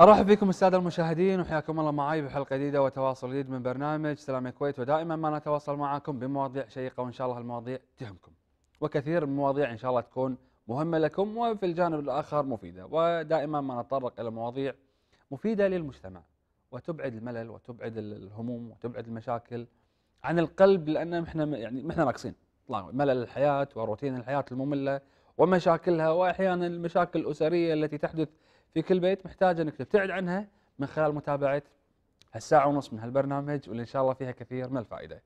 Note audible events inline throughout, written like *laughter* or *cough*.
ارحب بكم الساده المشاهدين وحياكم الله معي بحلقه جديده وتواصل جديد من برنامج سلام الكويت ودائما ما نتواصل معكم بمواضيع شيقه وان شاء الله المواضيع تهمكم. وكثير من المواضيع ان شاء الله تكون مهمه لكم وفي الجانب الاخر مفيده ودائما ما نتطرق الى مواضيع مفيده للمجتمع وتبعد الملل وتبعد الهموم وتبعد المشاكل عن القلب لان احنا يعني احنا ناقصين ملل الحياه وروتين الحياه الممله ومشاكلها واحيانا المشاكل الاسريه التي تحدث في كل بيت محتاج انك تبتعد عنها من خلال متابعه هالساعه ونص من هالبرنامج واللي ان شاء الله فيها كثير من الفائده.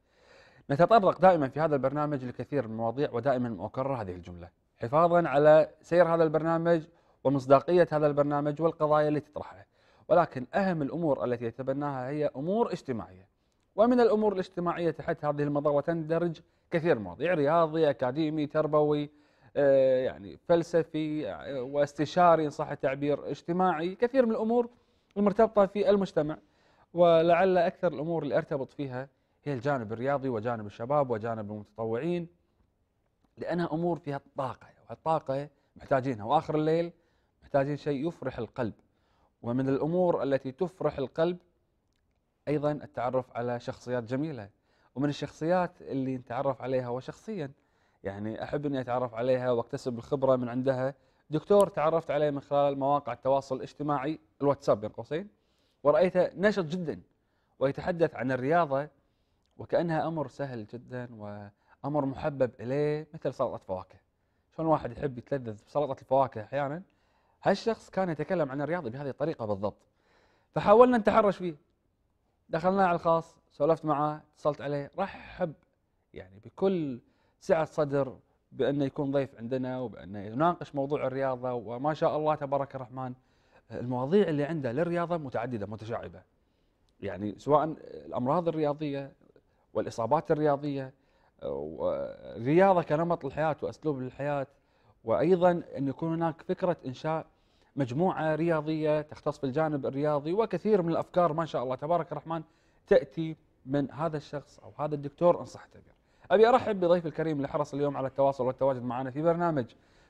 نتطرق دائما في هذا البرنامج لكثير من المواضيع ودائما اكرر هذه الجمله حفاظا على سير هذا البرنامج ومصداقيه هذا البرنامج والقضايا اللي تطرحها. ولكن اهم الامور التي يتبناها هي امور اجتماعيه. ومن الامور الاجتماعيه تحت هذه المظله تندرج كثير مواضيع رياضي، اكاديمي، تربوي، آه، يعني فلسفي آه، واستشاري إن صح التعبير اجتماعي كثير من الأمور المرتبطة في المجتمع ولعل أكثر الأمور اللي أرتبط فيها هي الجانب الرياضي وجانب الشباب وجانب المتطوعين لأنها أمور فيها طاقة والطاقة محتاجينها وآخر الليل محتاجين شيء يفرح القلب ومن الأمور التي تفرح القلب أيضا التعرف على شخصيات جميلة ومن الشخصيات اللي نتعرف عليها وشخصيا يعني احب اني اتعرف عليها واكتسب الخبره من عندها دكتور تعرفت عليه من خلال مواقع التواصل الاجتماعي الواتساب بين قوسين ورايته نشط جدا ويتحدث عن الرياضه وكانها امر سهل جدا وامر محبب اليه مثل سلطه فواكه شلون واحد يحب يتلذذ بسلطه الفواكه احيانا هالشخص كان يتكلم عن الرياضه بهذه الطريقه بالضبط فحاولنا نتحرش فيه دخلنا على الخاص سولفت معاه اتصلت عليه رحب يعني بكل سعة صدر بأنه يكون ضيف عندنا وبأنه يناقش موضوع الرياضة وما شاء الله تبارك الرحمن المواضيع اللي عنده للرياضة متعددة متشعبة يعني سواء الأمراض الرياضية والإصابات الرياضية والرياضة كنمط الحياة وأسلوب الحياة وأيضا أن يكون هناك فكرة إنشاء مجموعة رياضية تختص بالجانب الرياضي وكثير من الأفكار ما شاء الله تبارك الرحمن تأتي من هذا الشخص أو هذا الدكتور إن صح التعبير أبي أرحب بضيف الكريم اللي حرص اليوم على التواصل والتواجد معنا في برنامج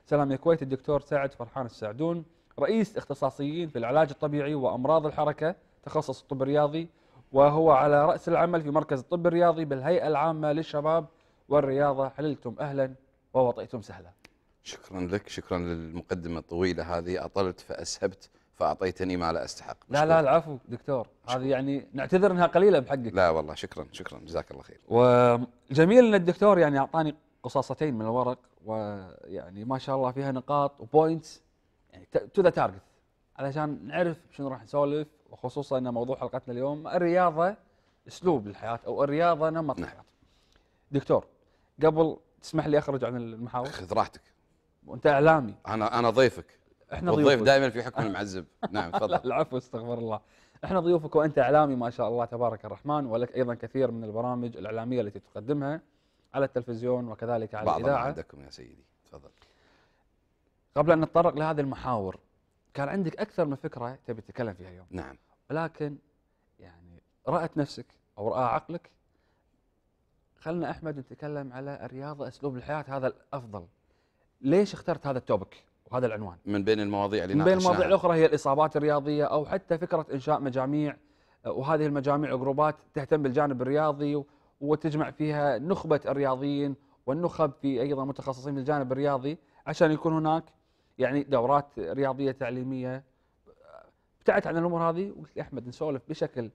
سلام يا كويت الدكتور سعد فرحان السعدون رئيس اختصاصيين في العلاج الطبيعي وأمراض الحركة تخصص الطب الرياضي وهو على رأس العمل في مركز الطب الرياضي بالهيئة العامة للشباب والرياضة حللتم أهلا ووطئتم سهلا شكرا لك شكرا للمقدمة الطويلة هذه أطلت فأسهبت فاعطيتني ما لا استحق لا لا العفو دكتور هذه يعني نعتذر انها قليله بحقك لا والله شكرا شكرا جزاك الله خير وجميل ان الدكتور يعني اعطاني قصاصتين من الورق ويعني ما شاء الله فيها نقاط وبوينتس يعني تو ذا تارجت علشان نعرف شنو راح نسولف وخصوصا ان موضوع حلقتنا اليوم الرياضه اسلوب للحياه او الرياضه نمط نعم. الحياه. دكتور قبل تسمح لي اخرج عن المحاور؟ خذ راحتك. وانت اعلامي. انا انا ضيفك. احنا والضيف دائما في حكم المعذب *laughs* نعم تفضل *laughs* العفو استغفر الله احنا ضيوفك وانت اعلامي ما شاء الله تبارك الرحمن ولك ايضا كثير من البرامج الاعلاميه التي تقدمها على التلفزيون وكذلك على بعض الاذاعه بعض عندكم يا سيدي تفضل قبل ان نتطرق لهذه المحاور كان عندك اكثر من فكره تبي تتكلم فيها اليوم نعم ولكن يعني رأت نفسك او رأى عقلك خلنا احمد نتكلم على الرياضه اسلوب الحياه هذا الافضل ليش اخترت هذا التوبك وهذا العنوان من بين المواضيع اللي من بين المواضيع الأخرى هي الإصابات الرياضية أو حتى فكرة إنشاء مجاميع آه، وهذه المجاميع وجروبات تهتم بالجانب الرياضي وتجمع فيها نخبة الرياضيين والنخب في أيضا متخصصين بالجانب الجانب الرياضي عشان يكون هناك يعني دورات رياضية تعليمية آه، ابتعدت عن الأمور هذه وقلت لي أحمد نسولف بشكل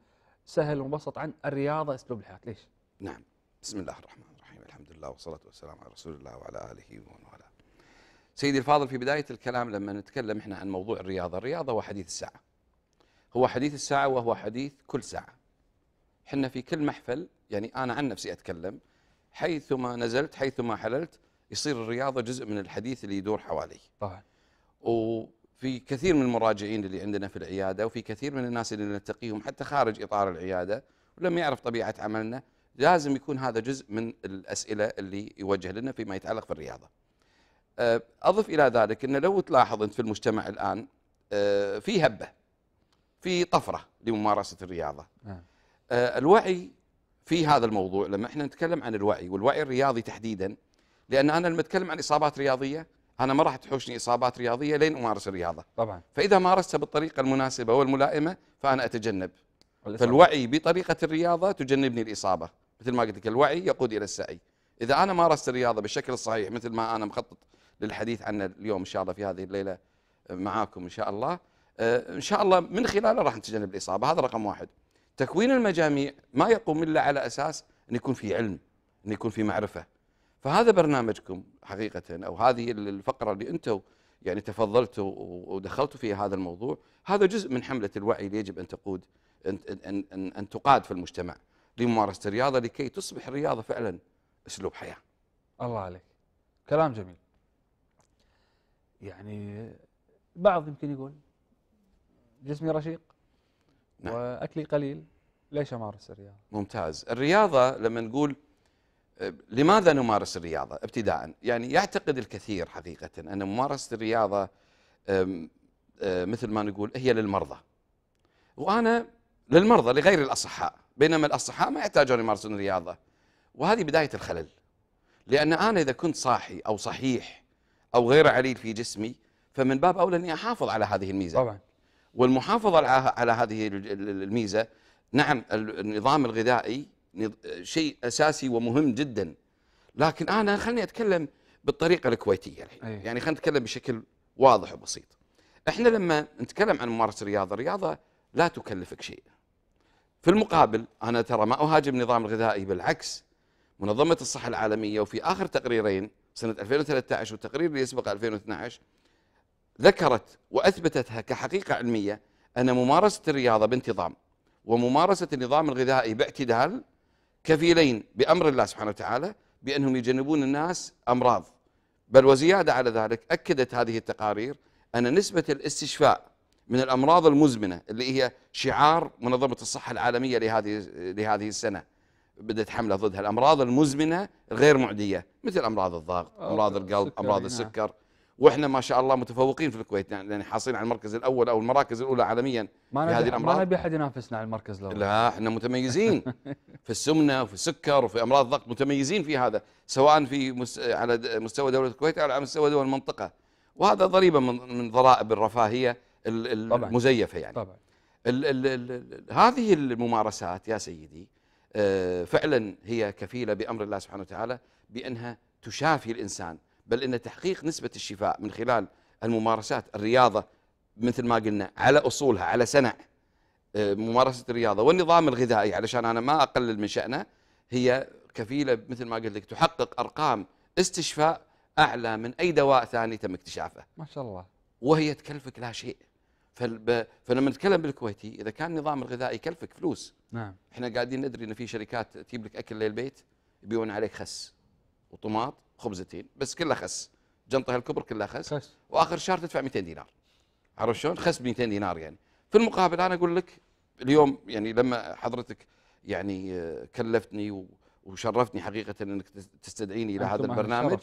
سهل ومبسط عن الرياضة أسلوب الحياة ليش؟ نعم بسم الله الرحمن الرحيم الحمد لله والصلاة والسلام على رسول الله وعلى آله ومن والاه سيدي الفاضل في بداية الكلام لما نتكلم احنا عن موضوع الرياضة الرياضة هو حديث الساعة هو حديث الساعة وهو حديث كل ساعة احنا في كل محفل يعني أنا عن نفسي أتكلم حيثما نزلت حيثما حللت يصير الرياضة جزء من الحديث اللي يدور حوالي طبعا وفي كثير من المراجعين اللي عندنا في العيادة وفي كثير من الناس اللي نلتقيهم حتى خارج إطار العيادة ولم يعرف طبيعة عملنا لازم يكون هذا جزء من الأسئلة اللي يوجه لنا فيما يتعلق بالرياضة آه، أضف إلى ذلك أن لو تلاحظ أنت في المجتمع الآن آه، في هبة في طفرة لممارسة الرياضة آه. الوعي في هذا الموضوع لما احنا نتكلم عن الوعي والوعي الرياضي تحديدا لأن أنا لما أتكلم عن إصابات رياضية أنا ما راح تحوشني إصابات رياضية لين أمارس الرياضة طبعا فإذا مارستها بالطريقة المناسبة والملائمة فأنا أتجنب والإصابة. فالوعي بطريقة الرياضة تجنبني الإصابة مثل ما قلت لك الوعي يقود إلى السعي إذا أنا مارست الرياضة بالشكل الصحيح مثل ما أنا مخطط للحديث عنه اليوم إن شاء الله في هذه الليلة معاكم إن شاء الله آه، إن شاء الله من خلاله راح نتجنب الإصابة هذا رقم واحد تكوين المجاميع ما يقوم إلا على أساس أن يكون في علم أن يكون في معرفة فهذا برنامجكم حقيقة أو هذه الفقرة اللي أنتم يعني تفضلتوا ودخلتوا في هذا الموضوع هذا جزء من حملة الوعي اللي يجب أن تقود أن, أن, أن, أن تقاد في المجتمع لممارسة الرياضة لكي تصبح الرياضة فعلا أسلوب حياة الله عليك كلام جميل يعني بعض يمكن يقول جسمي رشيق نعم. واكلي قليل ليش امارس الرياضه؟ ممتاز، الرياضه لما نقول لماذا نمارس الرياضه ابتداء؟ يعني يعتقد الكثير حقيقه ان ممارسه الرياضه أه، مثل ما نقول هي للمرضى. وانا للمرضى لغير الاصحاء، بينما الاصحاء ما يحتاجون يمارسون الرياضه. وهذه بدايه الخلل. لان انا اذا كنت صاحي او صحيح أو غير عليل في جسمي فمن باب أولى أني أحافظ على هذه الميزة طبعا والمحافظة على هذه الميزة نعم النظام الغذائي شيء أساسي ومهم جدا لكن أنا خلني أتكلم بالطريقة الكويتية الحين أيه. يعني خلينا نتكلم بشكل واضح وبسيط احنا لما نتكلم عن ممارسة الرياضة الرياضة لا تكلفك شيء في المقابل أنا ترى ما أهاجم النظام الغذائي بالعكس منظمة الصحة العالمية وفي آخر تقريرين سنة 2013 والتقرير اللي يسبق 2012 ذكرت وأثبتتها كحقيقة علمية أن ممارسة الرياضة بانتظام وممارسة النظام الغذائي باعتدال كفيلين بأمر الله سبحانه وتعالى بأنهم يجنبون الناس أمراض بل وزيادة على ذلك أكدت هذه التقارير أن نسبة الاستشفاء من الأمراض المزمنة اللي هي شعار منظمة الصحة العالمية لهذه لهذه السنة بدت حمله ضد هالامراض المزمنه غير معديه مثل امراض الضغط امراض القلب امراض نعم. السكر واحنا ما شاء الله متفوقين في الكويت يعني حاصلين على المركز الاول او المراكز الاولى عالميا ما في هذه الامراض ما نبي احد ينافسنا على المركز الاول لا احنا متميزين *laughs* في السمنه وفي السكر وفي امراض الضغط متميزين في هذا سواء في مس... على مستوى دوله الكويت او على مستوى دول المنطقه وهذا ضريبه من, من ضرائب الرفاهيه المزيفه يعني طبعا ال... ال... ال... هذه الممارسات يا سيدي آه، فعلا هي كفيله بامر الله سبحانه وتعالى بانها تشافي الانسان بل ان تحقيق نسبه الشفاء من خلال الممارسات الرياضه مثل ما قلنا على اصولها على سنع آه، ممارسه الرياضه والنظام الغذائي علشان انا ما اقلل من شانه هي كفيله مثل ما قلت لك تحقق ارقام استشفاء اعلى من اي دواء ثاني تم اكتشافه. ما شاء الله. وهي تكلفك لا شيء. فلب... فلما نتكلم بالكويتي اذا كان النظام الغذائي يكلفك فلوس نعم احنا قاعدين ندري ان في شركات تجيب لك اكل للبيت يبيعون عليك خس وطماط وخبزتين بس كلها خس جنطه هالكبر كلها خس, خس. واخر شهر تدفع 200 دينار عرفت شلون؟ خس ب 200 دينار يعني في المقابل انا اقول لك اليوم يعني لما حضرتك يعني آه، كلفتني وشرفتني حقيقه انك تستدعيني الى هذا البرنامج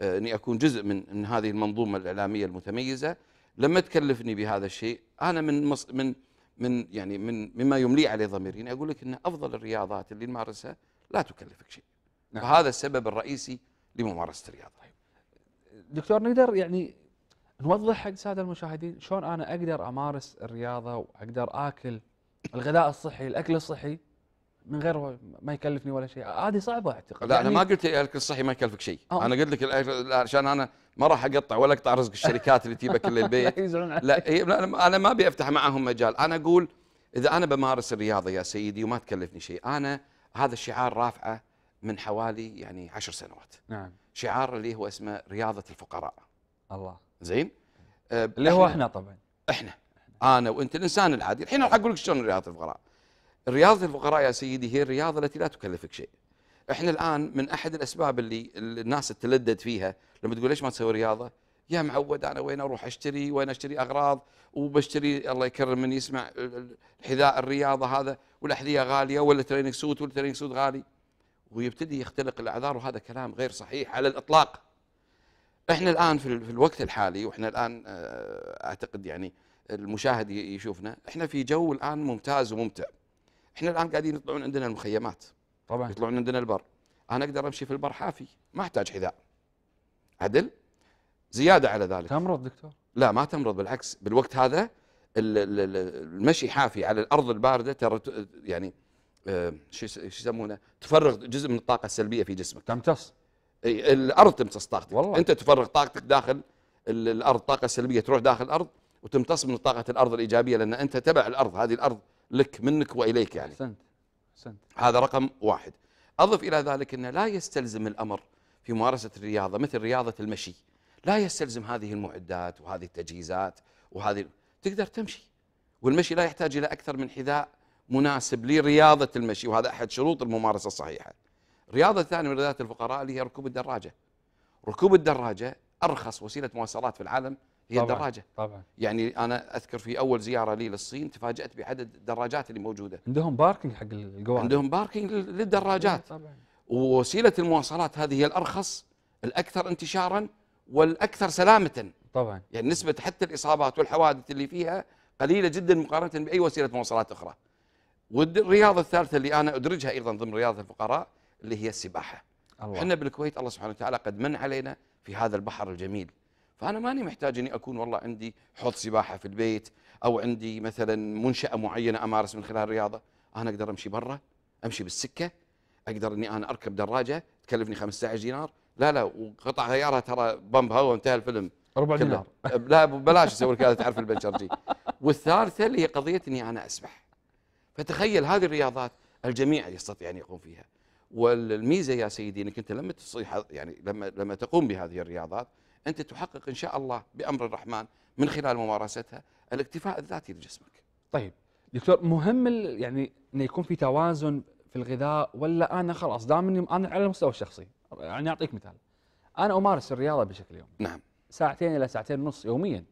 آه، اني اكون جزء من من هذه المنظومه الاعلاميه المتميزه لما تكلفني بهذا الشيء انا من مص من من يعني من مما يملي عليه ضميري يعني اقول لك ان افضل الرياضات اللي نمارسها لا تكلفك شيء نعم. فهذا السبب الرئيسي لممارسه الرياضه دكتور نقدر يعني نوضح حق الساده المشاهدين شلون انا اقدر امارس الرياضه واقدر اكل الغذاء الصحي الاكل الصحي من غير ما يكلفني ولا شيء هذه صعبه اعتقد لا يعني انا ما يعني قلت الاكل الصحي ما يكلفك شيء آه. انا قلت لك عشان انا ما راح اقطع ولا اقطع رزق الشركات اللي تجيبك كل *laughs* البيت لا, لا إيه، انا ما ابي افتح معاهم مجال انا اقول اذا انا بمارس الرياضه يا سيدي وما تكلفني شيء انا هذا الشعار رافعه من حوالي يعني عشر سنوات نعم شعار اللي هو اسمه رياضه الفقراء الله زين اللي هو احنا طبعا احنا انا وانت الانسان العادي الحين راح اقول لك شلون رياضه الفقراء رياضة الفقراء يا سيدي هي الرياضة التي لا تكلفك شيء احنا الآن من أحد الأسباب اللي الناس تلدد فيها لما تقول ليش ما تسوي رياضة يا معود أنا وين أروح أشتري وين أشتري أغراض وبشتري الله يكرم من يسمع حذاء الرياضة هذا والأحذية غالية ولا ترينك سوت ولا ترينك سوت غالي ويبتدي يختلق الأعذار وهذا كلام غير صحيح على الإطلاق احنا الآن في الوقت الحالي واحنا الآن آه، أعتقد يعني المشاهد يشوفنا احنا في جو الآن ممتاز وممتع احنا الان قاعدين يطلعون عندنا المخيمات طبعا يطلعون عندنا البر انا اقدر امشي في البر حافي ما احتاج حذاء عدل زياده على ذلك تمرض دكتور لا ما تمرض بالعكس بالوقت هذا المشي حافي على الارض البارده ترى يعني آه، شو يسمونه تفرغ جزء من الطاقه السلبيه في جسمك تمتص الارض تمتص طاقتك والله. انت تفرغ طاقتك داخل الارض طاقه سلبيه تروح داخل الارض وتمتص من طاقه الارض الايجابيه لان انت تبع الارض هذه الارض لك منك واليك يعني احسنت احسنت هذا رقم واحد اضف الى ذلك انه لا يستلزم الامر في ممارسه الرياضه مثل رياضه المشي لا يستلزم هذه المعدات وهذه التجهيزات وهذه تقدر تمشي والمشي لا يحتاج الى اكثر من حذاء مناسب لرياضه المشي وهذا احد شروط الممارسه الصحيحه. الرياضه الثانيه من رياضات الفقراء اللي هي ركوب الدراجه. ركوب الدراجه ارخص وسيله مواصلات في العالم هي طبعًا الدراجه طبعا يعني انا اذكر في اول زياره لي للصين تفاجات بعدد الدراجات اللي موجوده عندهم باركينج حق القوارب عندهم باركينج للدراجات طبعا ووسيله المواصلات هذه هي الارخص الاكثر انتشارا والاكثر سلامه طبعا يعني نسبه حتى الاصابات والحوادث اللي فيها قليله جدا مقارنه باي وسيله مواصلات اخرى والرياضه الثالثه اللي انا ادرجها ايضا ضمن رياضه الفقراء اللي هي السباحه الله. احنا بالكويت الله سبحانه وتعالى قد من علينا في هذا البحر الجميل فانا ماني محتاج اني اكون والله عندي حوض سباحه في البيت او عندي مثلا منشاه معينه امارس من خلال الرياضه انا اقدر امشي برا امشي بالسكه اقدر اني انا اركب دراجه تكلفني 15 دينار لا لا وقطع غيارها ترى بمب هوا وانتهى الفيلم ربع دينار *laughs* لا بلاش اسوي لك هذا تعرف البنشرجي والثالثه اللي هي قضيه اني انا اسبح فتخيل هذه الرياضات الجميع يستطيع ان يقوم فيها والميزه يا سيدي انك انت لما تصيح يعني لما لما تقوم بهذه الرياضات أنت تحقق إن شاء الله بأمر الرحمن من خلال ممارستها الاكتفاء الذاتي لجسمك طيب دكتور مهم يعني انه يكون في توازن في الغذاء ولا أنا خلاص دام أنا على المستوى الشخصي يعني أعطيك مثال أنا أمارس الرياضة بشكل يومي نعم ساعتين إلى ساعتين ونص يوميا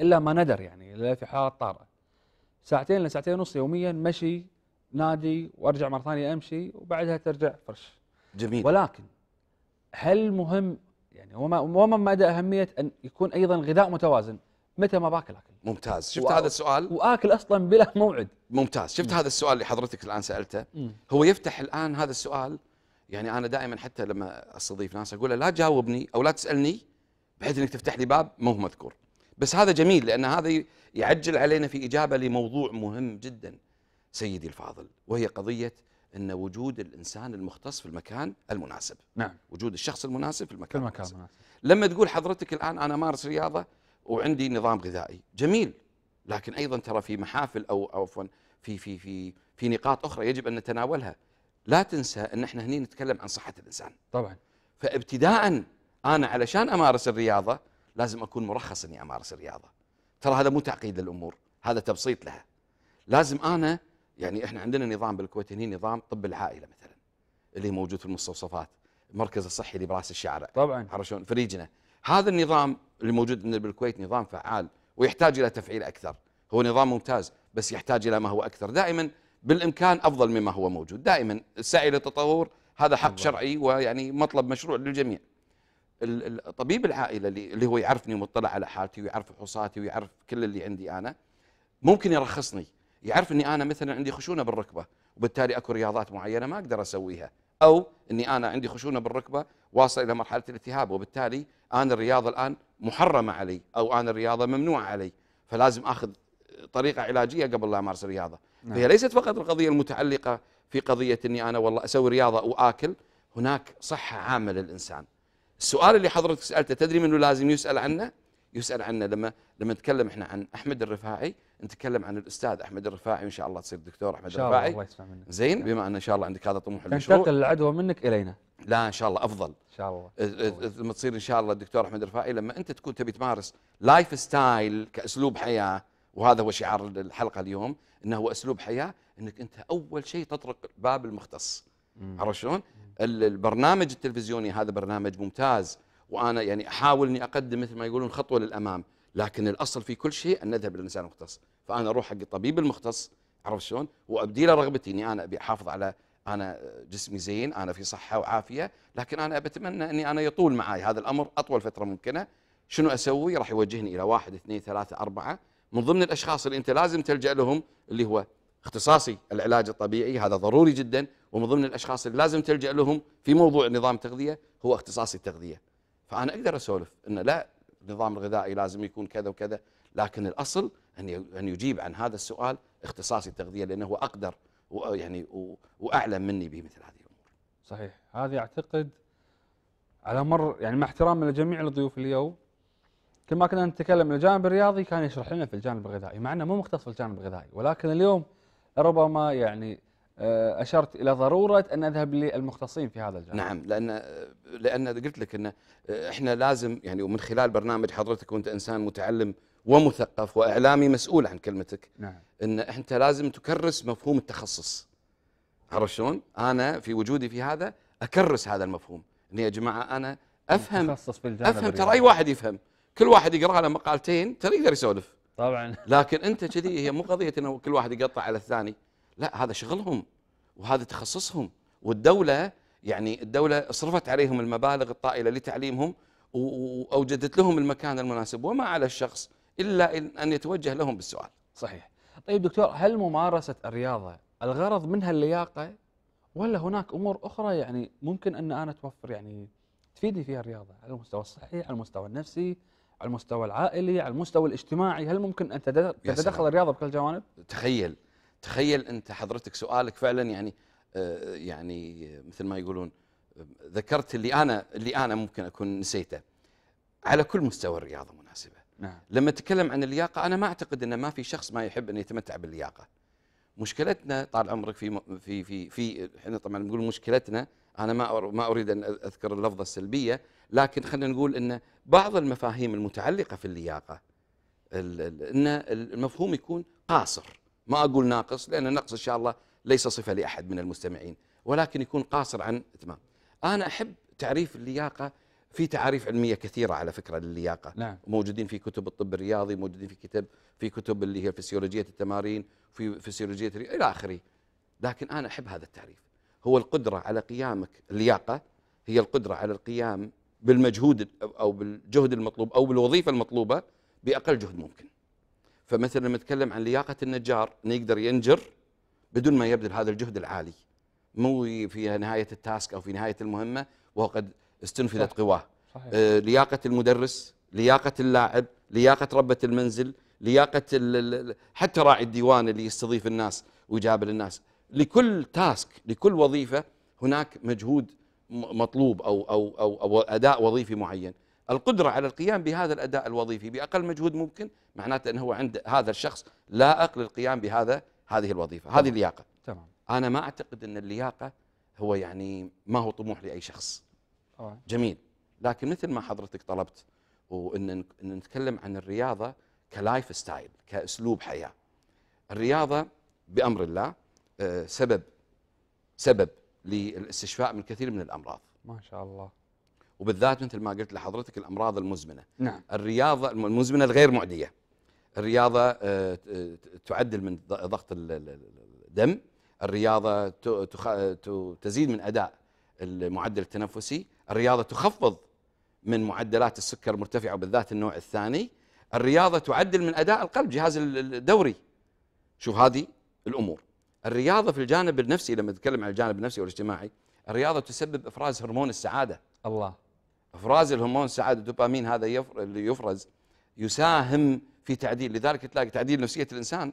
إلا ما ندر يعني إلا في حالات طارئة ساعتين إلى ساعتين ونص يوميا مشي نادي وارجع مره ثانيه امشي وبعدها ترجع فرش جميل ولكن هل مهم يعني وما وما مدى اهميه ان يكون ايضا غذاء متوازن متى ما باكل اكل ممتاز شفت و... هذا السؤال واكل اصلا بلا موعد ممتاز شفت م. هذا السؤال اللي حضرتك الان سالته م. هو يفتح الان هذا السؤال يعني انا دائما حتى لما استضيف ناس اقول له لا تجاوبني او لا تسالني بحيث انك تفتح لي باب مو مذكور بس هذا جميل لان هذا يعجل علينا في اجابه لموضوع مهم جدا سيدي الفاضل وهي قضيه ان وجود الانسان المختص في المكان المناسب نعم وجود الشخص المناسب في المكان, في المكان المناسب. المناسب لما تقول حضرتك الان انا مارس رياضه وعندي نظام غذائي جميل لكن ايضا ترى في محافل او عفوا في في في في نقاط اخرى يجب ان نتناولها لا تنسى ان احنا هنا نتكلم عن صحه الانسان طبعا فابتداء انا علشان امارس الرياضه لازم اكون مرخص اني امارس الرياضه ترى هذا مو تعقيد للامور هذا تبسيط لها لازم انا يعني احنا عندنا نظام بالكويت هنا نظام طب العائله مثلا اللي موجود في المستوصفات المركز الصحي اللي براس الشارع طبعا عرفشون فريجنا هذا النظام اللي موجود عندنا بالكويت نظام فعال ويحتاج الى تفعيل اكثر هو نظام ممتاز بس يحتاج الى ما هو اكثر دائما بالامكان افضل مما هو موجود دائما السعي للتطور هذا حق الله. شرعي ويعني مطلب مشروع للجميع طبيب العائله اللي هو يعرفني ومطلع على حالتي ويعرف فحوصاتي ويعرف كل اللي عندي انا ممكن يرخصني يعرف اني انا مثلا عندي خشونه بالركبه وبالتالي اكو رياضات معينه ما اقدر اسويها او اني انا عندي خشونه بالركبه واصل الى مرحله الالتهاب وبالتالي انا الرياضه الان محرمه علي او انا الرياضه ممنوعه علي فلازم اخذ طريقه علاجيه قبل لا امارس الرياضه نعم. فهي ليست فقط القضيه المتعلقه في قضيه اني انا والله اسوي رياضه واكل هناك صحه عامه للانسان السؤال اللي حضرتك سالته تدري منه لازم يسال عنه يسال عنه لما لما نتكلم احنا عن احمد الرفاعي نتكلم عن الاستاذ احمد الرفاعي وان شاء الله تصير دكتور احمد الرفاعي ان شاء الله الله يسمع منك زين بما ان ان شاء الله عندك هذا طموح المشروع تنتقل العدوى منك الينا لا ان شاء الله افضل ان شاء الله لما تصير ان شاء الله الدكتور احمد الرفاعي لما انت تكون تبي تمارس لايف ستايل كاسلوب حياه وهذا هو شعار الحلقه اليوم انه هو اسلوب حياه انك انت اول شيء تطرق باب المختص عرفت شلون؟ البرنامج التلفزيوني هذا برنامج ممتاز وانا يعني احاول اني اقدم مثل ما يقولون خطوه للامام لكن الاصل في كل شيء ان نذهب للانسان المختص فانا اروح حق الطبيب المختص عرفت شلون وابدي له رغبتي اني انا ابي احافظ على انا جسمي زين انا في صحه وعافيه لكن انا بتمنى اني انا يطول معي هذا الامر اطول فتره ممكنه شنو اسوي راح يوجهني الى واحد اثنين ثلاثه اربعه من ضمن الاشخاص اللي انت لازم تلجا لهم اللي هو اختصاصي العلاج الطبيعي هذا ضروري جدا ومن ضمن الاشخاص اللي لازم تلجا لهم في موضوع نظام تغذيه هو اختصاصي التغذيه فانا اقدر اسولف انه لا النظام الغذائي لازم يكون كذا وكذا لكن الأصل أن ان يجيب عن هذا السؤال اختصاصي التغذية لأنه هو أقدر يعني وأعلم مني بمثل هذه الأمور صحيح هذا أعتقد على مر يعني مع احترامي لجميع الضيوف اليوم كل ما كنا نتكلم من الجانب الرياضي كان يشرح لنا في الجانب الغذائي مع انه مو مختص في الجانب الغذائي ولكن اليوم ربما يعني آه، اشرت الى ضروره ان نذهب للمختصين في هذا الجانب. نعم لان لان قلت لك ان احنا لازم يعني ومن خلال برنامج حضرتك وانت انسان متعلم ومثقف واعلامي مسؤول عن كلمتك. نعم. ان انت لازم تكرس مفهوم التخصص. عرفت شلون؟ انا في وجودي في هذا اكرس هذا المفهوم، اني يا جماعه انا افهم في الجانب افهم ترى اي واحد يفهم، كل واحد يقرا له مقالتين ترى يقدر يسولف. طبعا لكن انت كذي هي مو قضيه انه كل واحد يقطع على الثاني، لا هذا شغلهم وهذا تخصصهم والدولة يعني الدولة صرفت عليهم المبالغ الطائلة لتعليمهم وأوجدت لهم المكان المناسب وما على الشخص إلا أن يتوجه لهم بالسؤال صحيح طيب دكتور هل ممارسة الرياضة الغرض منها اللياقة ولا هناك أمور أخرى يعني ممكن أن أنا توفر يعني تفيدني فيها الرياضة على المستوى الصحي على المستوى النفسي على المستوى العائلي على المستوى الاجتماعي هل ممكن أن تتدخل الرياضة بكل الجوانب؟ تخيل تخيل انت حضرتك سؤالك فعلا يعني آه، يعني مثل ما يقولون ذكرت اللي انا اللي انا ممكن اكون نسيته على كل مستوى الرياضه مناسبه نعم. لما اتكلم عن اللياقه انا ما اعتقد ان ما في شخص ما يحب ان يتمتع باللياقه مشكلتنا طال عمرك في في في في احنا طبعا نقول مشكلتنا انا ما ما اريد ان اذكر اللفظه السلبيه لكن خلينا نقول ان بعض المفاهيم المتعلقه في اللياقه ان المفهوم يكون قاصر ما أقول ناقص لأن النقص إن شاء الله ليس صفة لأحد من المستمعين ولكن يكون قاصر عن إتمام أنا أحب تعريف اللياقة في تعاريف علميه كثيره على فكره للياقه نعم. موجودين في كتب الطب الرياضي موجودين في كتب في كتب اللي هي فسيولوجيه التمارين في فسيولوجيه الى اخره لكن انا احب هذا التعريف هو القدره على قيامك اللياقه هي القدره على القيام بالمجهود او بالجهد المطلوب او بالوظيفه المطلوبه باقل جهد ممكن فمثلا لما نتكلم عن لياقه النجار انه يقدر ينجر بدون ما يبذل هذا الجهد العالي مو في نهايه التاسك او في نهايه المهمه وهو قد استنفذت قواه آه لياقه المدرس لياقه اللاعب لياقه ربه المنزل لياقه حتى راعي الديوان اللي يستضيف الناس ويجابل الناس لكل تاسك لكل وظيفه هناك مجهود مطلوب او او او, أو اداء وظيفي معين القدرة على القيام بهذا الأداء الوظيفي بأقل مجهود ممكن معناته أنه هو عند هذا الشخص لائق للقيام بهذا هذه الوظيفة هذه اللياقة تمام أنا ما أعتقد أن اللياقة هو يعني ما هو طموح لأي شخص طبعا. آه. جميل لكن مثل ما حضرتك طلبت وأن نتكلم عن الرياضة كلايف ستايل كأسلوب حياة الرياضة بأمر الله آه، سبب سبب للاستشفاء من كثير من الأمراض ما شاء الله وبالذات مثل ما قلت لحضرتك الامراض المزمنه نعم الرياضه المزمنه الغير معديه الرياضه آه، تعدل من ضغط الدم الرياضه تزيد من اداء المعدل التنفسي الرياضه تخفض من معدلات السكر المرتفعه وبالذات النوع الثاني الرياضه تعدل من اداء القلب جهاز الدوري شوف هذه الامور الرياضه في الجانب النفسي لما نتكلم عن الجانب النفسي والاجتماعي الرياضه تسبب افراز هرمون السعاده الله افراز الهرمون السعاده الدوبامين هذا يفر اللي يفرز يساهم في تعديل لذلك تلاقي تعديل نفسيه الانسان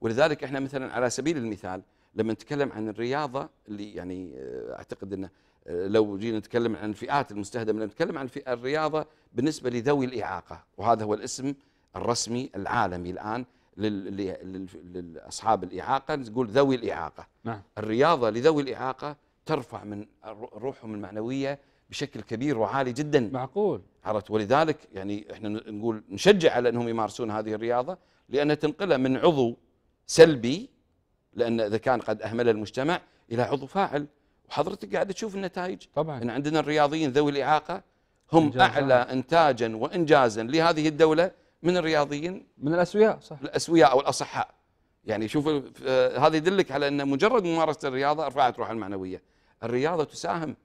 ولذلك احنا مثلا على سبيل المثال لما نتكلم عن الرياضه اللي يعني آه، اعتقد انه آه، لو جينا نتكلم عن الفئات المستهدفه نتكلم عن الرياضه بالنسبه لذوي الاعاقه وهذا هو الاسم الرسمي العالمي الان لاصحاب الاعاقه نقول ذوي الاعاقه نعم. الرياضه لذوي الاعاقه ترفع من روحهم المعنويه بشكل كبير وعالي جدا معقول عرفت ولذلك يعني احنا نقول نشجع على انهم يمارسون هذه الرياضه لان تنقله من عضو سلبي لان اذا كان قد اهمله المجتمع الى عضو فاعل وحضرتك قاعد تشوف النتائج طبعا ان عندنا الرياضيين ذوي الاعاقه هم إنجازات. اعلى انتاجا وانجازا لهذه الدوله من الرياضيين من الاسوياء صح الاسوياء او الاصحاء يعني شوف آه، هذا يدلك على ان مجرد ممارسه الرياضه رفعت روح المعنويه الرياضه تساهم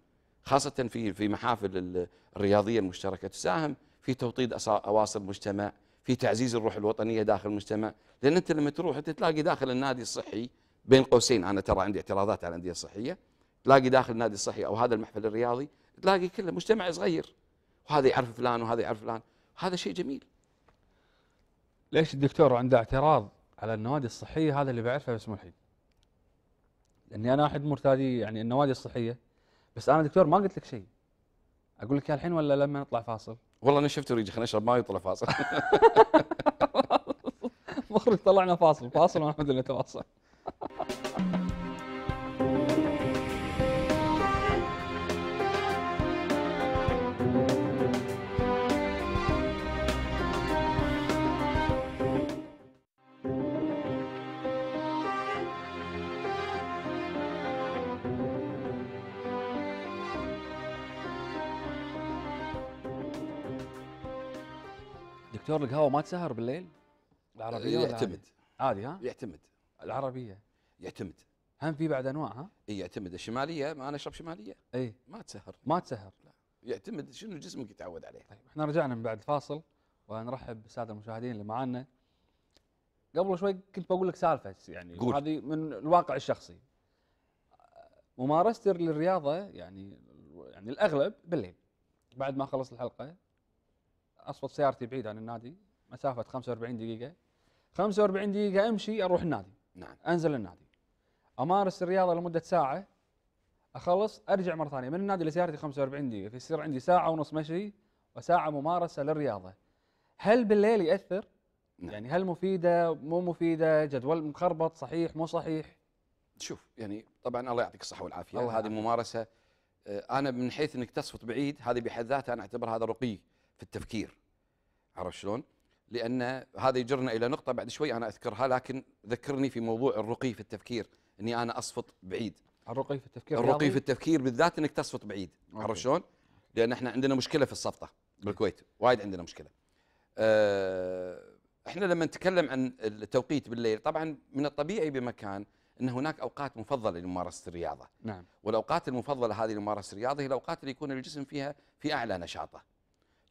خاصة في في محافل الرياضية المشتركة تساهم في توطيد أواصر المجتمع في تعزيز الروح الوطنية داخل المجتمع لأن أنت لما تروح أنت تلاقي داخل النادي الصحي بين قوسين أنا ترى عندي اعتراضات على الأندية الصحية تلاقي داخل النادي الصحي أو هذا المحفل الرياضي تلاقي كله مجتمع صغير وهذا يعرف فلان وهذا يعرف فلان هذا شيء جميل ليش الدكتور عنده اعتراض على النوادي الصحية هذا اللي بعرفه بس الحين لأني أنا أحد مرتادي يعني النوادي الصحية بس انا دكتور ما قلت لك شيء اقول لك الحين ولا لما نطلع فاصل والله انا شفت ريجي خلينا اشرب ماي ويطلع فاصل *laughs* مخرج طلعنا فاصل فاصل وانا الحمد لله تواصل دكتور القهوه ما تسهر بالليل؟ العربيه يعتمد عادي ها؟ يعتمد العربيه يعتمد هم في بعد انواع ها؟ اي يعتمد الشماليه ما انا اشرب شماليه اي ما تسهر ما تسهر لا يعتمد شنو جسمك يتعود عليه طيب احنا رجعنا من بعد الفاصل ونرحب بالساده المشاهدين اللي معانا قبل شوي كنت بقول لك سالفه يعني قول. هذه من الواقع الشخصي ممارستي للرياضه يعني يعني الاغلب بالليل بعد ما اخلص الحلقه اصوت سيارتي بعيد عن النادي مسافه 45 دقيقه 45 دقيقه امشي اروح النادي نعم انزل النادي امارس الرياضه لمده ساعه اخلص ارجع مره ثانيه من النادي لسيارتي 45 دقيقه فيصير عندي ساعه ونص مشي وساعه ممارسه للرياضه هل بالليل ياثر؟ نعم. يعني هل مفيده مو مفيده جدول مخربط صحيح مو صحيح؟ شوف يعني طبعا الله يعطيك الصحه والعافيه الله هذه ممارسه آه، انا من حيث انك تصفط بعيد هذه بحد ذاتها انا اعتبر هذا رقي في التفكير عرفت شلون؟ لان هذا يجرنا الى نقطه بعد شوي انا اذكرها لكن ذكرني في موضوع الرقي في التفكير اني انا اصفط بعيد الرقي في التفكير الرقي في التفكير بالذات انك تصفط بعيد عرفت شلون؟ لان احنا عندنا مشكله في الصفطه بالكويت وايد عندنا مشكله أه احنا لما نتكلم عن التوقيت بالليل طبعا من الطبيعي بمكان ان هناك اوقات مفضله لممارسه الرياضه نعم والاوقات المفضله هذه لممارسه الرياضه هي الاوقات اللي يكون الجسم فيها في اعلى نشاطه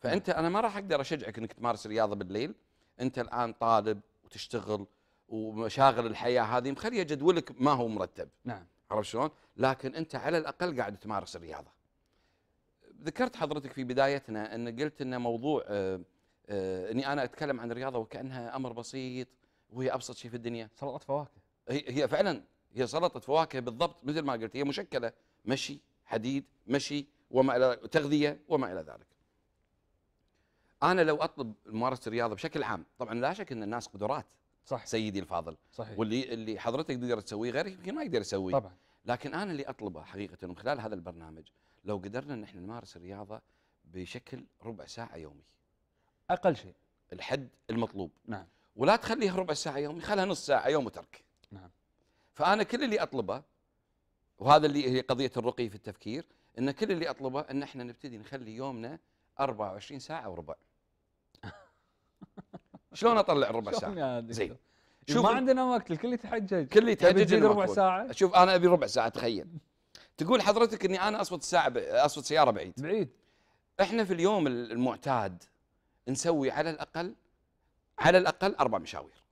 فانت نعم. انا ما راح اقدر اشجعك انك تمارس رياضه بالليل انت الان طالب وتشتغل ومشاغل الحياه هذه مخليه جدولك ما هو مرتب نعم عرفت شلون؟ لكن انت على الاقل قاعد تمارس الرياضه. ذكرت حضرتك في بدايتنا ان قلت ان موضوع آآ آه، آآ آه، اني انا اتكلم عن الرياضه وكانها امر بسيط وهي ابسط شيء في الدنيا. سلطه فواكه. هي, هي فعلا هي سلطه فواكه بالضبط مثل ما قلت هي مشكله مشي، حديد، مشي وما الى تغذيه وما الى ذلك. انا لو اطلب ممارسه الرياضه بشكل عام طبعا لا شك ان الناس قدرات صح سيدي الفاضل صحيح واللي اللي حضرتك تقدر تسويه غيرك يمكن ما يقدر يسويه طبعا لكن انا اللي اطلبه حقيقه من خلال هذا البرنامج لو قدرنا ان احنا نمارس الرياضه بشكل ربع ساعه يومي اقل شيء الحد المطلوب نعم ولا تخليها ربع ساعه يومي خلها نص ساعه يوم وترك نعم فانا كل اللي اطلبه وهذا اللي هي قضيه الرقي في التفكير ان كل اللي اطلبه ان احنا نبتدي نخلي يومنا 24 ساعه وربع شلون اطلع ربع ساعه زين شوف ما عندنا وقت الكل يتحجج كل يتحجج ربع ساعه شوف انا ابي ربع ساعه تخيل تقول حضرتك اني انا اصوت الساعه اصوت سياره بعيد بعيد احنا في اليوم المعتاد نسوي على الاقل على الاقل اربع مشاوير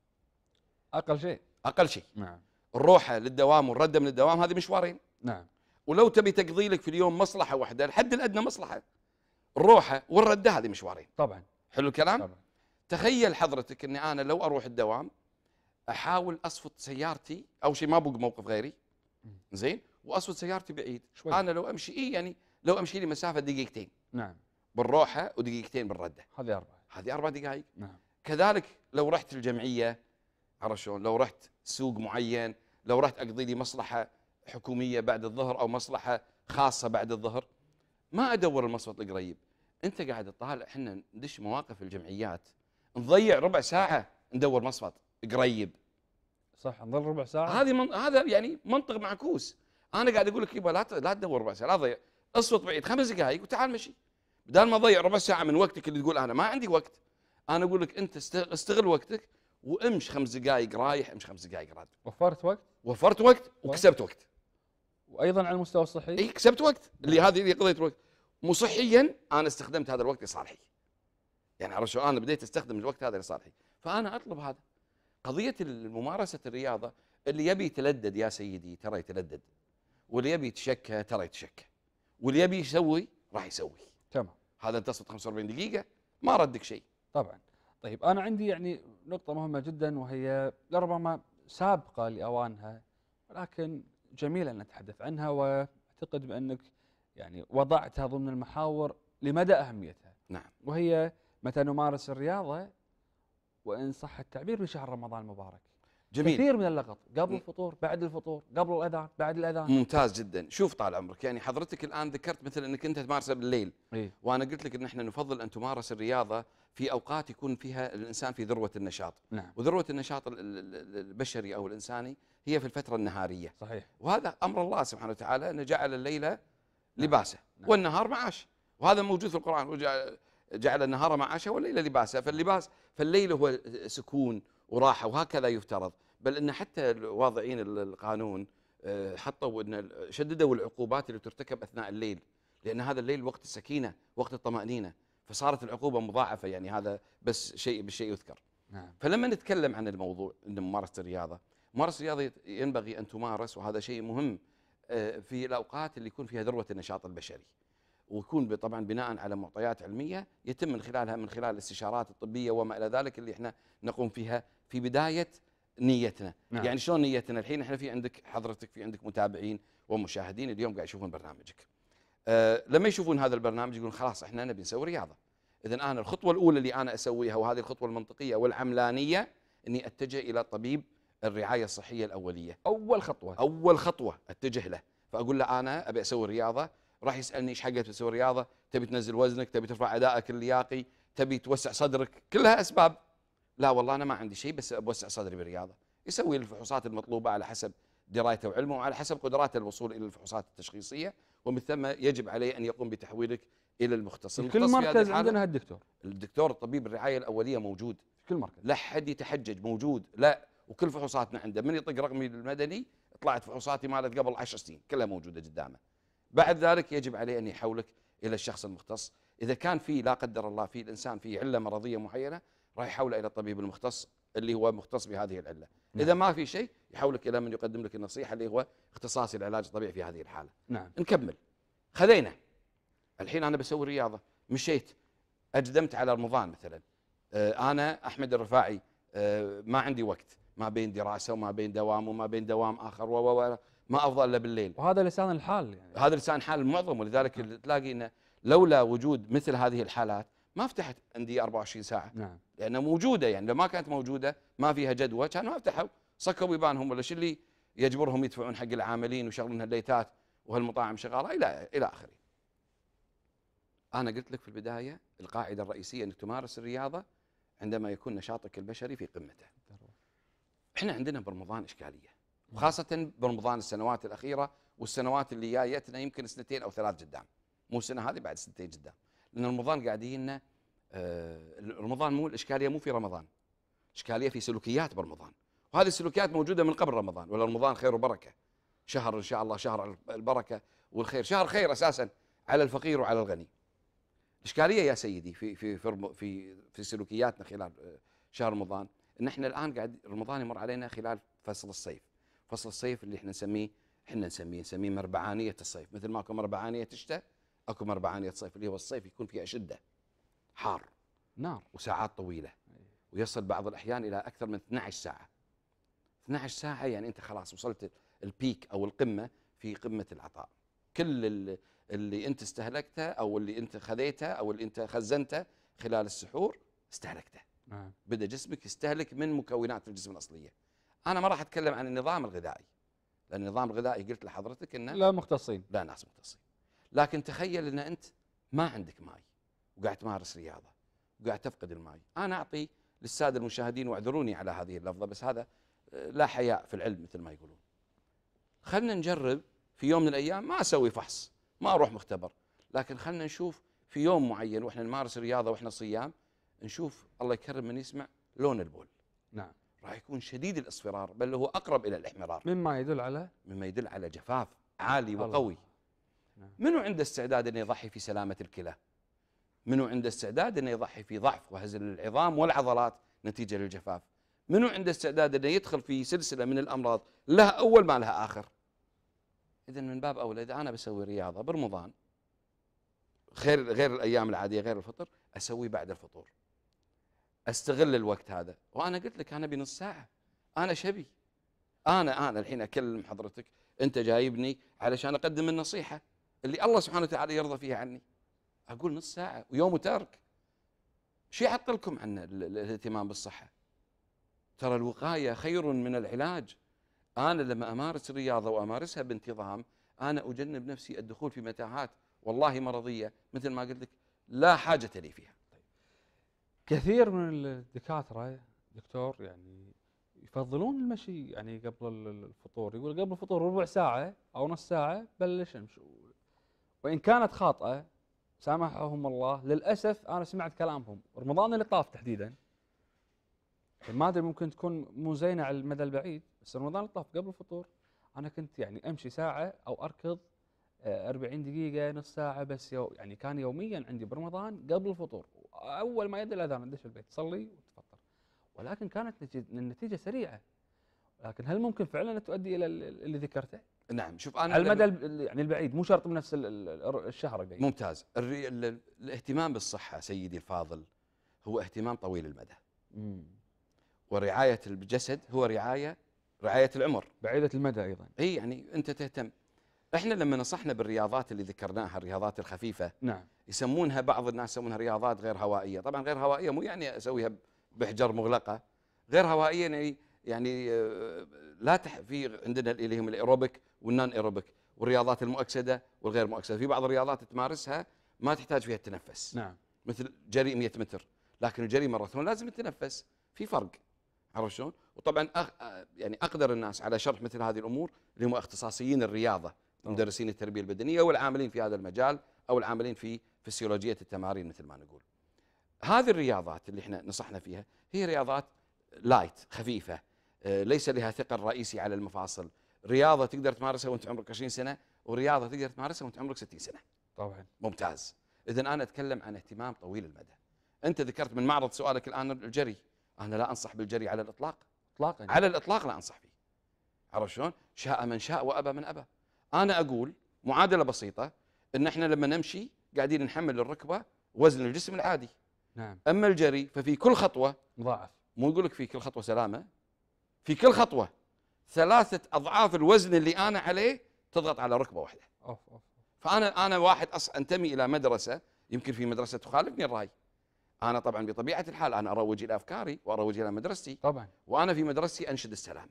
اقل شيء اقل شيء نعم الروحه للدوام والرده من الدوام هذه مشوارين نعم ولو تبي تقضي لك في اليوم مصلحه واحده الحد الادنى مصلحه الروحه والرده هذه مشوارين طبعا حلو الكلام طبعا تخيل حضرتك اني انا لو اروح الدوام احاول اصفط سيارتي او شيء ما بوق موقف غيري زين واصفط سيارتي بعيد شوي. انا لو امشي إيه يعني لو امشي لي مسافه دقيقتين نعم بالروحه ودقيقتين بالرده هذه اربع هذه اربع دقائق نعم كذلك لو رحت الجمعيه عرفت شلون لو رحت سوق معين لو رحت اقضي لي مصلحه حكوميه بعد الظهر او مصلحه خاصه بعد الظهر ما ادور المصفط القريب انت قاعد تطالع احنا ندش مواقف الجمعيات نضيع ربع ساعه ندور مصمت قريب صح نضل ربع ساعه هذه من... هذا يعني منطق معكوس انا قاعد اقول لك يبا لا ت... لا تدور ربع ساعه لا تضيع اصوت بعيد خمس دقائق وتعال مشي بدال ما تضيع ربع ساعه من وقتك اللي تقول انا ما عندي وقت انا اقول لك انت استغل وقتك وامش خمس دقائق رايح امش خمس دقائق راد وفرت وقت وفرت وقت وكسبت وقت وايضا على المستوى الصحي اي كسبت وقت اللي هذه اللي قضيت وقت مو صحيا انا استخدمت هذا الوقت لصالحي يعني عرفت انا بديت استخدم الوقت هذا لصالحي فانا اطلب هذا قضيه ممارسه الرياضه اللي يبي يتلدد يا سيدي ترى يتلدد واللي يبي يتشكى ترى يتشكى واللي يبي يسوي راح يسوي تمام هذا انت 45 دقيقه ما ردك شيء طبعا طيب انا عندي يعني نقطه مهمه جدا وهي لربما سابقه لاوانها ولكن جميلة ان نتحدث عنها واعتقد بانك يعني وضعتها ضمن المحاور لمدى اهميتها نعم وهي متى نمارس الرياضه وان صح التعبير بشهر رمضان المبارك جميل كثير من اللغط قبل الفطور بعد الفطور قبل الاذان بعد الاذان ممتاز جدا شوف طال عمرك يعني حضرتك الان ذكرت مثل انك انت تمارسها بالليل إيه؟ وانا قلت لك ان احنا نفضل ان تمارس الرياضه في اوقات يكون فيها الانسان في ذروه النشاط نعم. وذروه النشاط البشري او الانساني هي في الفتره النهاريه صحيح وهذا امر الله سبحانه وتعالى انه جعل الليل نعم. لباسه نعم. والنهار معاش وهذا موجود في القران جعل النهار معاشا والليل لباسا فاللباس فالليل هو سكون وراحه وهكذا يفترض بل ان حتى واضعين القانون آه، حطوا ان شددوا العقوبات اللي ترتكب اثناء الليل لان هذا الليل وقت السكينه وقت الطمانينه فصارت العقوبه مضاعفه يعني هذا بس شيء بالشيء يذكر نعم. فلما نتكلم عن الموضوع ان ممارسه الرياضه ممارسه الرياضه ينبغي ان تمارس وهذا شيء مهم آه، في الاوقات اللي يكون فيها ذروه النشاط البشري ويكون طبعا بناء على معطيات علميه يتم من خلالها من خلال الاستشارات الطبيه وما الى ذلك اللي احنا نقوم فيها في بدايه نيتنا نعم. يعني شلون نيتنا الحين احنا في عندك حضرتك في عندك متابعين ومشاهدين اليوم قاعد يشوفون برنامجك أه لما يشوفون هذا البرنامج يقولون خلاص احنا نبي نسوي رياضه اذا انا الخطوه الاولى اللي انا اسويها وهذه الخطوه المنطقيه والعملانيه اني اتجه الى طبيب الرعايه الصحيه الاوليه اول خطوه اول خطوه اتجه له فاقول له انا ابي اسوي رياضه راح يسالني ايش حقك تسوي رياضه تبي تنزل وزنك تبي ترفع ادائك اللياقي تبي توسع صدرك كلها اسباب لا والله انا ما عندي شيء بس بوسع صدري بالرياضه يسوي الفحوصات المطلوبه على حسب درايته وعلمه وعلى حسب قدراته الوصول الى الفحوصات التشخيصيه ومن ثم يجب عليه ان يقوم بتحويلك الى المختص كل مركز عندنا هالدكتور الدكتور الطبيب الرعايه الاوليه موجود في كل مركز لا حد يتحجج موجود لا وكل فحوصاتنا عنده من يطق رقمي المدني طلعت فحوصاتي مالت قبل 10 سنين كلها موجوده قدامه بعد ذلك يجب عليه أن يحولك إلى الشخص المختص إذا كان في لا قدر الله في الإنسان في علة مرضية معينة راح يحوله إلى الطبيب المختص اللي هو مختص بهذه العلة نعم. إذا ما في شيء يحولك إلى من يقدم لك النصيحة اللي هو اختصاصي العلاج الطبيعي في هذه الحالة نعم. نكمل خذينا الحين أنا بسوي رياضة مشيت اجدمت على رمضان مثلا آه، أنا أحمد الرفاعي آه، ما عندي وقت ما بين دراسة وما بين دوام وما بين دوام آخر و ما افضى الا بالليل وهذا لسان الحال يعني هذا لسان حال المعظم ولذلك نعم. تلاقي انه لولا وجود مثل هذه الحالات ما فتحت انديه 24 ساعه نعم لانها موجوده يعني لو ما كانت موجوده ما فيها جدوى كانوا فتحوا صكوا بيبانهم ولا شو اللي يجبرهم يدفعون حق العاملين ويشغلون هالليتات وهالمطاعم شغاله الى الى اخره. انا قلت لك في البدايه القاعده الرئيسيه انك تمارس الرياضه عندما يكون نشاطك البشري في قمته. احنا عندنا برمضان اشكاليه. وخاصه برمضان السنوات الاخيره والسنوات اللي جايتنا يمكن سنتين او ثلاث قدام مو السنه هذه بعد سنتين قدام لان رمضان قاعدين لنا آه، رمضان مو الاشكاليه مو في رمضان اشكاليه في سلوكيات برمضان وهذه السلوكيات موجوده من قبل رمضان ولا رمضان خير وبركه شهر ان شاء الله شهر البركه والخير شهر خير اساسا على الفقير وعلى الغني الاشكاليه يا سيدي في في في في, في سلوكياتنا خلال آه، شهر رمضان ان احنا الان قاعد رمضان يمر علينا خلال فصل الصيف فصل الصيف اللي احنا نسميه احنا نسميه نسميه مربعانيه الصيف مثل ما اكو مربعانيه شتاء اكو مربعانيه صيف اللي هو الصيف يكون فيها شده حار نار وساعات طويله ويصل بعض الاحيان الى اكثر من 12 ساعه 12 ساعه يعني انت خلاص وصلت البيك او القمه في قمه العطاء كل اللي انت استهلكته او اللي انت خذيته او اللي انت خزنته خلال السحور استهلكته نعم. بدا جسمك يستهلك من مكونات الجسم الاصليه انا ما راح اتكلم عن النظام الغذائي لان النظام الغذائي قلت لحضرتك انه لا مختصين لا ناس مختصين لكن تخيل ان انت ما عندك ماي وقاعد تمارس رياضه وقاعد تفقد الماي انا اعطي للساده المشاهدين واعذروني على هذه اللفظه بس هذا آه، لا حياء في العلم مثل ما يقولون خلنا نجرب في يوم من الايام ما اسوي فحص ما اروح مختبر لكن خلنا نشوف في يوم معين واحنا نمارس رياضه واحنا صيام نشوف الله يكرم من يسمع لون البول نعم راح يكون شديد الاصفرار بل هو أقرب إلى الإحمرار مما يدل على مما يدل على جفاف عالي الله. وقوي نعم. منو عنده استعداد انه يضحي في سلامة الكلى منو عنده استعداد انه يضحي في ضعف وهزل العظام والعضلات نتيجة للجفاف منو عنده استعداد انه يدخل في سلسلة من الأمراض لها أول ما لها آخر إذا من باب أولى إذا أنا بسوي رياضة برمضان غير غير الأيام العادية غير الفطر أسوي بعد الفطور استغل الوقت هذا وانا قلت لك انا بنص ساعه انا شبي انا انا الحين اكلم حضرتك انت جايبني علشان اقدم النصيحه اللي الله سبحانه وتعالى يرضى فيها عني اقول نص ساعه ويوم وترك شو يعطلكم عن الاهتمام بالصحه ترى الوقايه خير من العلاج انا لما امارس الرياضه وامارسها بانتظام انا اجنب نفسي الدخول في متاهات والله مرضيه مثل ما قلت لك لا حاجه لي فيها كثير من الدكاتره دكتور يعني يفضلون المشي يعني قبل الفطور يقول قبل الفطور ربع ساعه او نص ساعه بلش امشي وان كانت خاطئه سامحهم الله للاسف انا سمعت كلامهم رمضان اللي طاف تحديدا يعني ما ادري ممكن تكون مو زينه على المدى البعيد بس رمضان اللي طاف قبل الفطور انا كنت يعني امشي ساعه او اركض 40 آه، دقيقه نص ساعه بس يعني كان يوميا عندي برمضان قبل الفطور اول ما يدري الاذان ندش البيت تصلي وتفطر ولكن كانت النتيجه سريعه لكن هل ممكن فعلا تؤدي الى اللي ذكرته؟ نعم شوف انا على المدى يعني البعيد مو شرط بنفس الشهر الجاي ممتاز الاهتمام بالصحه سيدي الفاضل هو اهتمام طويل المدى مم. ورعايه الجسد هو رعايه رعايه العمر بعيده المدى ايضا اي يعني انت تهتم احنا لما نصحنا بالرياضات اللي ذكرناها الرياضات الخفيفه نعم يسمونها بعض الناس يسمونها رياضات غير هوائيه طبعا غير هوائيه مو يعني اسويها بحجر مغلقه غير هوائيه يعني يعني آه، لا تح في عندنا اللي هم الايروبيك والنان ايروبيك والرياضات المؤكسده والغير مؤكسده في بعض الرياضات تمارسها ما تحتاج فيها التنفس نعم مثل جري 100 متر لكن الجري ماراثون لازم تتنفس في فرق عرفت شلون؟ وطبعا أخ... آه، يعني اقدر الناس على شرح مثل هذه الامور اللي هم اختصاصيين الرياضه مدرسين التربيه البدنيه والعاملين في هذا المجال او العاملين في فسيولوجيه التمارين مثل ما نقول. هذه الرياضات اللي احنا نصحنا فيها هي رياضات لايت خفيفه آه، ليس لها ثقل رئيسي على المفاصل، رياضه تقدر تمارسها وانت عمرك 20 سنه ورياضه تقدر تمارسها وانت عمرك 60 سنه. طبعا ممتاز. اذا انا اتكلم عن اهتمام طويل المدى. انت ذكرت من معرض سؤالك الان الجري، انا لا انصح بالجري على الاطلاق. اطلاقا على الاطلاق لا انصح فيه. عرفت شلون؟ شاء من شاء وابى من ابى. انا اقول معادله بسيطه ان احنا لما نمشي قاعدين نحمل الركبه وزن الجسم العادي نعم اما الجري ففي كل خطوه مضاعف مو يقول لك في كل خطوه سلامه في كل خطوه ثلاثه اضعاف الوزن اللي انا عليه تضغط على ركبه واحده أوف أوف. فانا انا واحد أص... انتمي الى مدرسه يمكن في مدرسه تخالفني الراي انا طبعا بطبيعه الحال انا اروج الى افكاري واروج الى مدرستي طبعا وانا في مدرستي انشد السلامه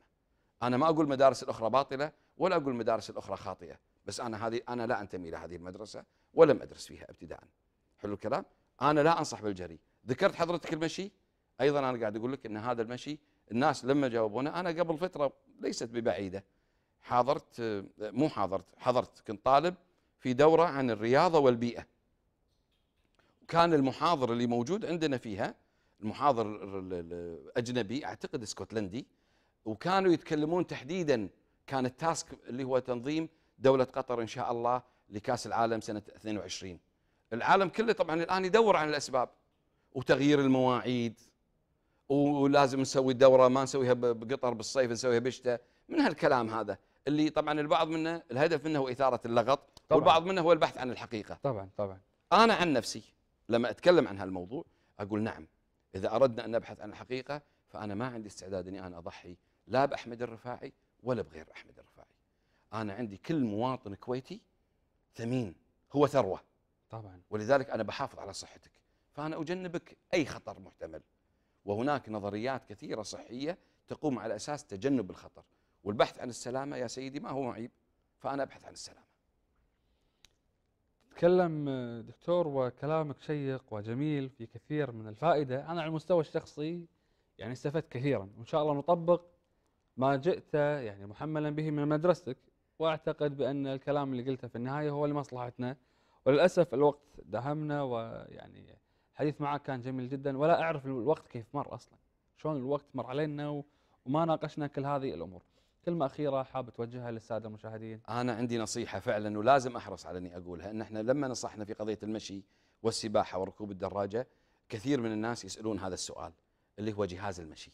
انا ما اقول المدارس الاخرى باطله ولا أقول المدارس الأخرى خاطئة بس أنا هذه أنا لا أنتمي إلى هذه المدرسة ولم أدرس فيها ابتداء حلو الكلام أنا لا أنصح بالجري ذكرت حضرتك المشي أيضا أنا قاعد أقول لك أن هذا المشي الناس لما جاوبونا أنا قبل فترة ليست ببعيدة حاضرت مو حاضرت حضرت كنت طالب في دورة عن الرياضة والبيئة كان المحاضر اللي موجود عندنا فيها المحاضر الأجنبي أعتقد اسكتلندي وكانوا يتكلمون تحديدا كان التاسك اللي هو تنظيم دولة قطر إن شاء الله لكاس العالم سنة 22 العالم كله طبعا الآن يدور عن الأسباب وتغيير المواعيد ولازم نسوي الدورة ما نسويها بقطر بالصيف نسويها بشتة من هالكلام هذا اللي طبعا البعض منه الهدف منه هو إثارة اللغط طبعا والبعض منه هو البحث عن الحقيقة طبعا طبعا أنا عن نفسي لما أتكلم عن هالموضوع أقول نعم إذا أردنا أن نبحث عن الحقيقة فأنا ما عندي استعداد أني أنا أضحي لا بأحمد الرفاعي ولا بغير احمد الرفاعي انا عندي كل مواطن كويتي ثمين هو ثروه طبعا ولذلك انا بحافظ على صحتك فانا اجنبك اي خطر محتمل وهناك نظريات كثيره صحيه تقوم على اساس تجنب الخطر والبحث عن السلامه يا سيدي ما هو معيب فانا ابحث عن السلامه تكلم دكتور وكلامك شيق وجميل في كثير من الفائده انا على المستوى الشخصي يعني استفدت كثيرا وان شاء الله نطبق ما جئت يعني محملا به من مدرستك واعتقد بان الكلام اللي قلته في النهايه هو لمصلحتنا وللاسف الوقت دهمنا ويعني الحديث معك كان جميل جدا ولا اعرف الوقت كيف مر اصلا شلون الوقت مر علينا وما ناقشنا كل هذه الامور كلمة أخيرة حاب توجهها للسادة المشاهدين أنا عندي نصيحة فعلا ولازم أحرص على أني أقولها أن احنا لما نصحنا في قضية المشي والسباحة وركوب الدراجة كثير من الناس يسألون هذا السؤال اللي هو جهاز المشي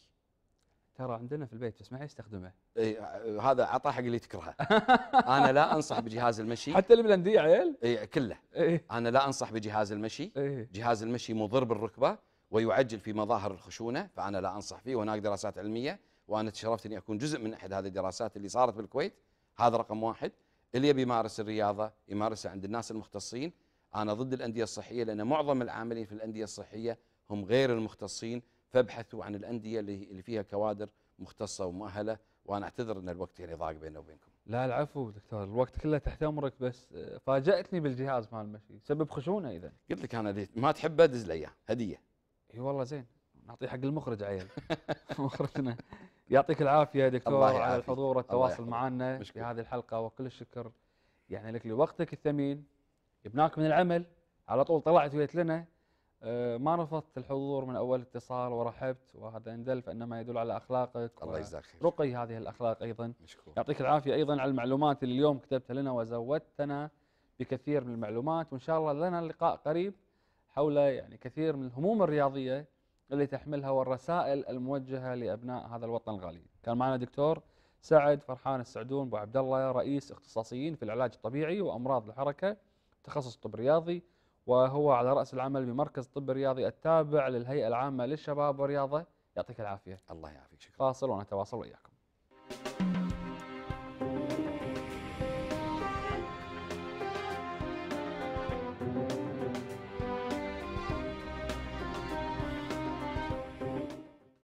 ترى عندنا في البيت بس ما يستخدمه اي هذا عطاه حق اللي تكرهه *laughs* انا لا انصح بجهاز المشي حتى البلنديه عيل اي كله إيه؟ انا لا انصح بجهاز المشي إيه؟ جهاز المشي مضر بالركبه ويعجل في مظاهر الخشونه فانا لا انصح فيه وهناك دراسات علميه وانا تشرفت اني اكون جزء من احد هذه الدراسات اللي صارت بالكويت هذا رقم واحد اللي يبي يمارس الرياضه يمارسها عند الناس المختصين انا ضد الانديه الصحيه لان معظم العاملين في الانديه الصحيه هم غير المختصين فابحثوا عن الانديه اللي فيها كوادر مختصه ومؤهله وانا اعتذر ان الوقت يعني ضاق بيننا وبينكم. لا العفو دكتور الوقت كله تحت امرك بس آه، فاجاتني بالجهاز مال المشي سبب خشونه اذا. قلت لك انا ما تحبه دز لي اياه هديه. اي والله زين نعطيه حق المخرج عيل *laughs* مخرجنا يعطيك العافيه دكتور الله على الحضور والتواصل معنا في هذه الحلقه وكل الشكر يعني لك لوقتك الثمين جبناك من العمل على طول طلعت ويت لنا آه، ما رفضت الحضور من اول اتصال ورحبت وهذا يدل فانما يدل على اخلاقك الله يجزاك خير رقي هذه الاخلاق ايضا مشكور يعطيك العافيه ايضا على المعلومات اللي اليوم كتبتها لنا وزودتنا بكثير من المعلومات وان شاء الله لنا لقاء قريب حول يعني كثير من الهموم الرياضيه اللي تحملها والرسائل الموجهه لابناء هذا الوطن الغالي. كان معنا دكتور سعد فرحان السعدون ابو عبد الله رئيس اختصاصيين في العلاج الطبيعي وامراض الحركه تخصص طب رياضي وهو على رأس العمل بمركز طب الرياضي التابع للهيئة العامة للشباب والرياضة يعطيك العافية الله يعافيك شكرا فاصل ونتواصل وإياكم